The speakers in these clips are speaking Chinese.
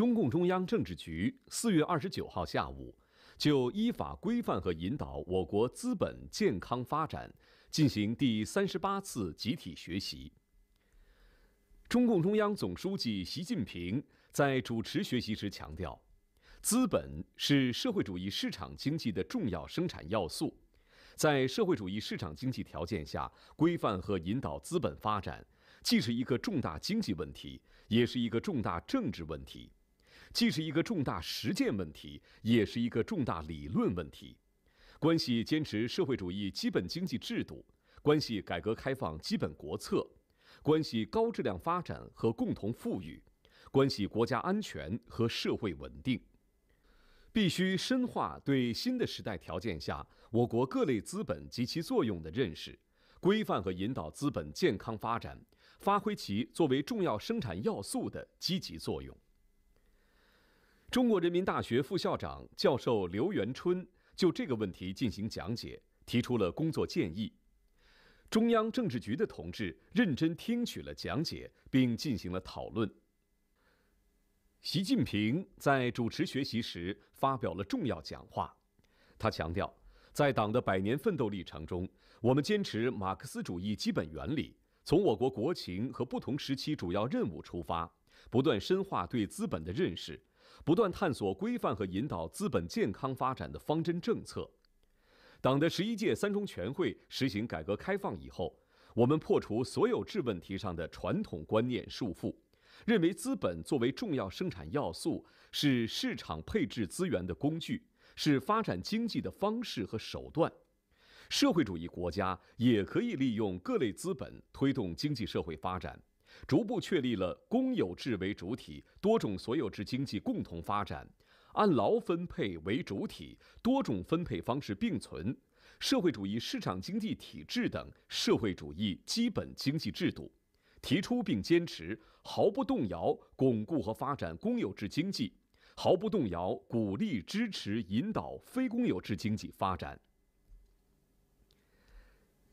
中共中央政治局四月二十九号下午就依法规范和引导我国资本健康发展进行第三十八次集体学习。中共中央总书记习近平在主持学习时强调，资本是社会主义市场经济的重要生产要素，在社会主义市场经济条件下，规范和引导资本发展既是一个重大经济问题，也是一个重大政治问题。既是一个重大实践问题，也是一个重大理论问题，关系坚持社会主义基本经济制度，关系改革开放基本国策，关系高质量发展和共同富裕，关系国家安全和社会稳定，必须深化对新的时代条件下我国各类资本及其作用的认识，规范和引导资本健康发展，发挥其作为重要生产要素的积极作用。中国人民大学副校长、教授刘元春就这个问题进行讲解，提出了工作建议。中央政治局的同志认真听取了讲解，并进行了讨论。习近平在主持学习时发表了重要讲话。他强调，在党的百年奋斗历程中，我们坚持马克思主义基本原理，从我国国情和不同时期主要任务出发，不断深化对资本的认识。不断探索规范和引导资本健康发展的方针政策。党的十一届三中全会实行改革开放以后，我们破除所有制问题上的传统观念束缚，认为资本作为重要生产要素，是市场配置资源的工具，是发展经济的方式和手段。社会主义国家也可以利用各类资本推动经济社会发展。逐步确立了公有制为主体、多种所有制经济共同发展，按劳分配为主体、多种分配方式并存，社会主义市场经济体制等社会主义基本经济制度。提出并坚持毫不动摇巩固和发展公有制经济，毫不动摇鼓励、支持、引导非公有制经济发展。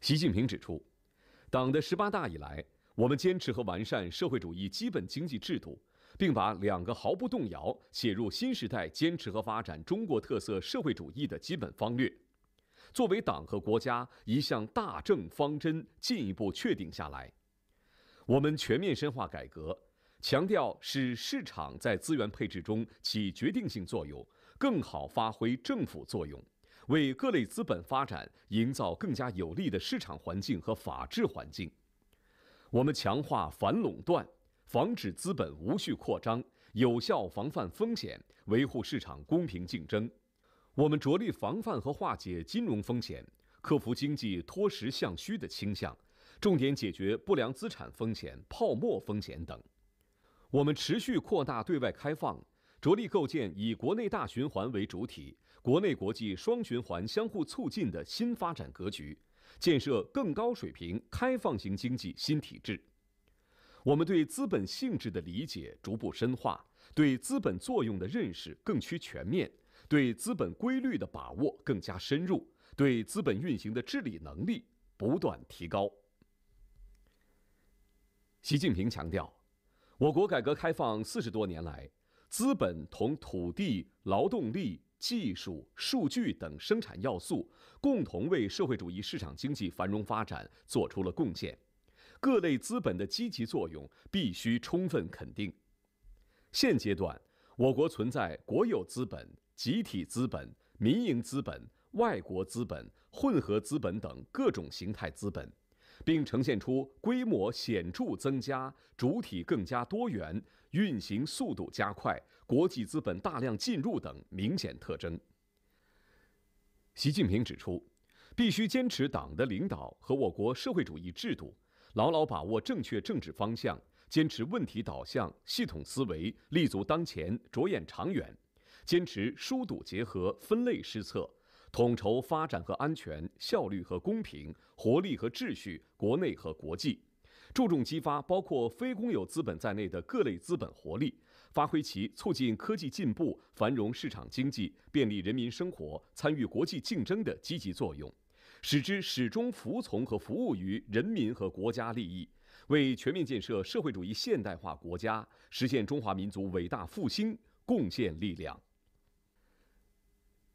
习近平指出，党的十八大以来。我们坚持和完善社会主义基本经济制度，并把“两个毫不动摇”写入新时代坚持和发展中国特色社会主义的基本方略，作为党和国家一项大政方针进一步确定下来。我们全面深化改革，强调使市场在资源配置中起决定性作用，更好发挥政府作用，为各类资本发展营造更加有利的市场环境和法治环境。我们强化反垄断，防止资本无序扩张，有效防范风险，维护市场公平竞争。我们着力防范和化解金融风险，克服经济脱实向虚的倾向，重点解决不良资产风险、泡沫风险等。我们持续扩大对外开放，着力构建以国内大循环为主体、国内国际双循环相互促进的新发展格局。建设更高水平开放型经济新体制，我们对资本性质的理解逐步深化，对资本作用的认识更趋全面，对资本规律的把握更加深入，对资本运行的治理能力不断提高。习近平强调，我国改革开放四十多年来，资本同土地、劳动力。技术、数据等生产要素共同为社会主义市场经济繁荣发展做出了贡献，各类资本的积极作用必须充分肯定。现阶段，我国存在国有资本、集体资本、民营资本、外国资本、混合资本等各种形态资本。并呈现出规模显著增加、主体更加多元、运行速度加快、国际资本大量进入等明显特征。习近平指出，必须坚持党的领导和我国社会主义制度，牢牢把握正确政治方向，坚持问题导向、系统思维，立足当前、着眼长远，坚持疏堵结合、分类施策。统筹发展和安全、效率和公平、活力和秩序、国内和国际，注重激发包括非公有资本在内的各类资本活力，发挥其促进科技进步、繁荣市场经济、便利人民生活、参与国际竞争的积极作用，使之始终服从和服务于人民和国家利益，为全面建设社会主义现代化国家、实现中华民族伟大复兴贡献力量。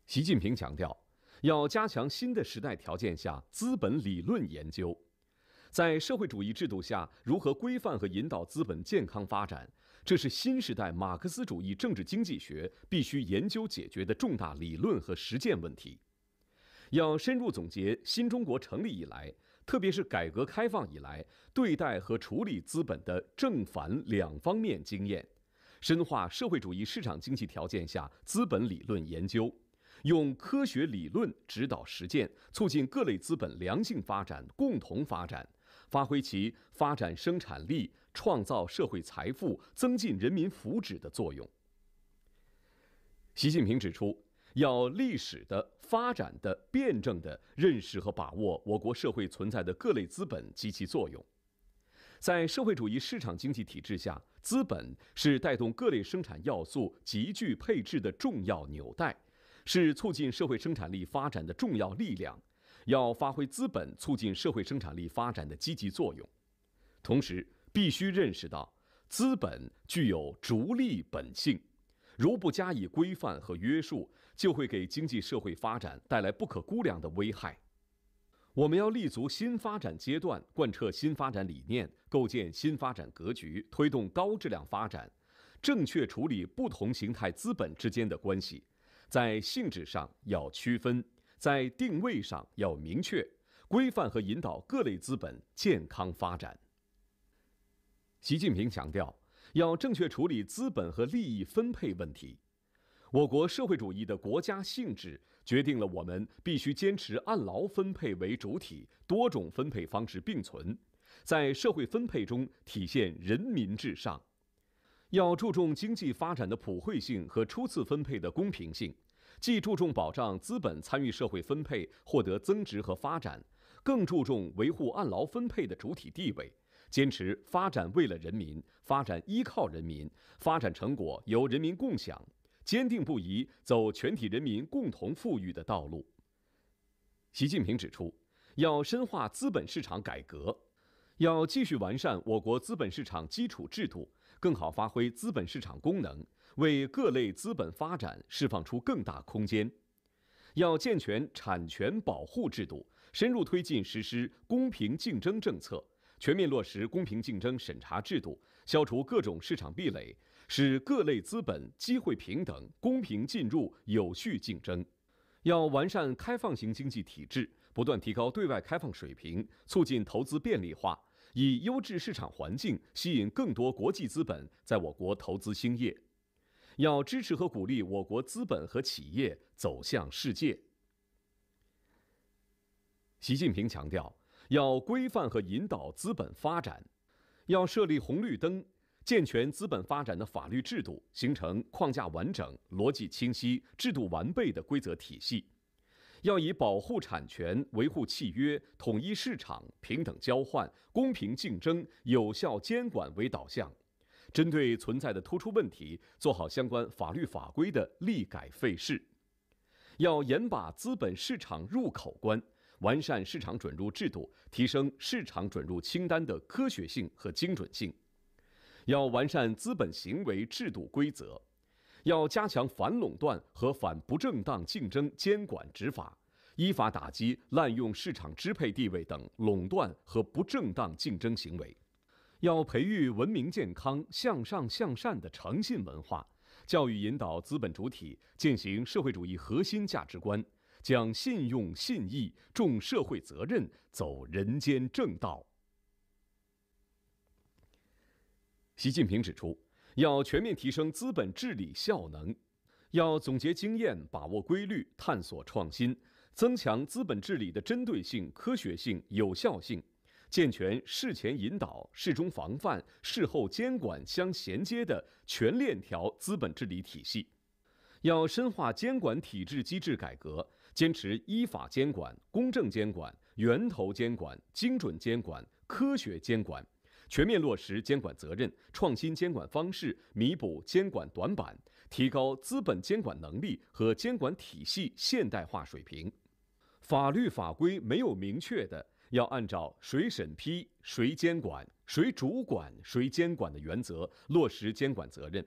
习近平强调。要加强新的时代条件下资本理论研究，在社会主义制度下如何规范和引导资本健康发展，这是新时代马克思主义政治经济学必须研究解决的重大理论和实践问题。要深入总结新中国成立以来，特别是改革开放以来，对待和处理资本的正反两方面经验，深化社会主义市场经济条件下资本理论研究。用科学理论指导实践，促进各类资本良性发展、共同发展，发挥其发展生产力、创造社会财富、增进人民福祉的作用。习近平指出，要历史的、发展的、辩证的认识和把握我国社会存在的各类资本及其作用。在社会主义市场经济体制下，资本是带动各类生产要素集聚配置的重要纽带。是促进社会生产力发展的重要力量，要发挥资本促进社会生产力发展的积极作用。同时，必须认识到，资本具有逐利本性，如不加以规范和约束，就会给经济社会发展带来不可估量的危害。我们要立足新发展阶段，贯彻新发展理念，构建新发展格局，推动高质量发展，正确处理不同形态资本之间的关系。在性质上要区分，在定位上要明确，规范和引导各类资本健康发展。习近平强调，要正确处理资本和利益分配问题。我国社会主义的国家性质决定了我们必须坚持按劳分配为主体，多种分配方式并存，在社会分配中体现人民至上。要注重经济发展的普惠性和初次分配的公平性，既注重保障资本参与社会分配获得增值和发展，更注重维护按劳分配的主体地位，坚持发展为了人民、发展依靠人民、发展成果由人民共享，坚定不移走全体人民共同富裕的道路。习近平指出，要深化资本市场改革，要继续完善我国资本市场基础制度。更好发挥资本市场功能，为各类资本发展释放出更大空间。要健全产权保护制度，深入推进实施公平竞争政策，全面落实公平竞争审查制度，消除各种市场壁垒，使各类资本机会平等、公平进入、有序竞争。要完善开放型经济体制，不断提高对外开放水平，促进投资便利化。以优质市场环境吸引更多国际资本在我国投资兴业，要支持和鼓励我国资本和企业走向世界。习近平强调，要规范和引导资本发展，要设立红绿灯，健全资本发展的法律制度，形成框架完整、逻辑清晰、制度完备的规则体系。要以保护产权、维护契约、统一市场、平等交换、公平竞争、有效监管为导向，针对存在的突出问题，做好相关法律法规的立改废释。要严把资本市场入口关，完善市场准入制度，提升市场准入清单的科学性和精准性。要完善资本行为制度规则。要加强反垄断和反不正当竞争监管执法，依法打击滥用市场支配地位等垄断和不正当竞争行为。要培育文明、健康、向上、向善的诚信文化，教育引导资本主体践行社会主义核心价值观，讲信用、信义、重社会责任，走人间正道。习近平指出。要全面提升资本治理效能，要总结经验、把握规律、探索创新，增强资本治理的针对性、科学性、有效性，健全事前引导、事中防范、事后监管相衔接的全链条资本治理体系。要深化监管体制机制改革，坚持依法监管、公正监管、源头监管、精准监管、科学监管。全面落实监管责任，创新监管方式，弥补监管短板，提高资本监管能力和监管体系现代化水平。法律法规没有明确的，要按照谁审批谁监管、谁主管谁监管的原则落实监管责任。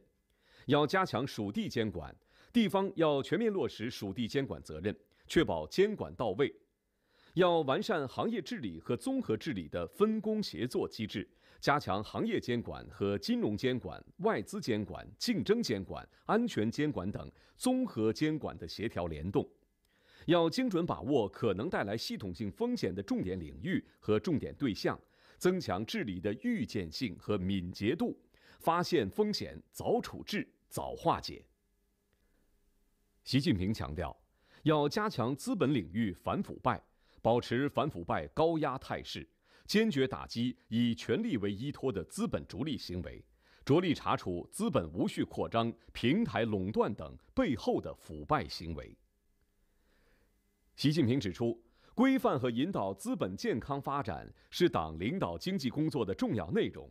要加强属地监管，地方要全面落实属地监管责任，确保监管到位。要完善行业治理和综合治理的分工协作机制。加强行业监管和金融监管、外资监管、竞争监管、安全监管等综合监管的协调联动，要精准把握可能带来系统性风险的重点领域和重点对象，增强治理的预见性和敏捷度，发现风险早处置、早化解。习近平强调，要加强资本领域反腐败，保持反腐败高压态势。坚决打击以权力为依托的资本逐利行为，着力查处资本无序扩张、平台垄断等背后的腐败行为。习近平指出，规范和引导资本健康发展是党领导经济工作的重要内容，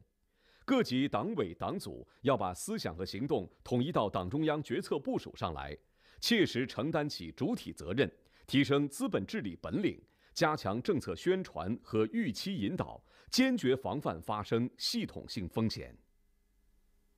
各级党委党组要把思想和行动统一到党中央决策部署上来，切实承担起主体责任，提升资本治理本领。加强政策宣传和预期引导，坚决防范发生系统性风险。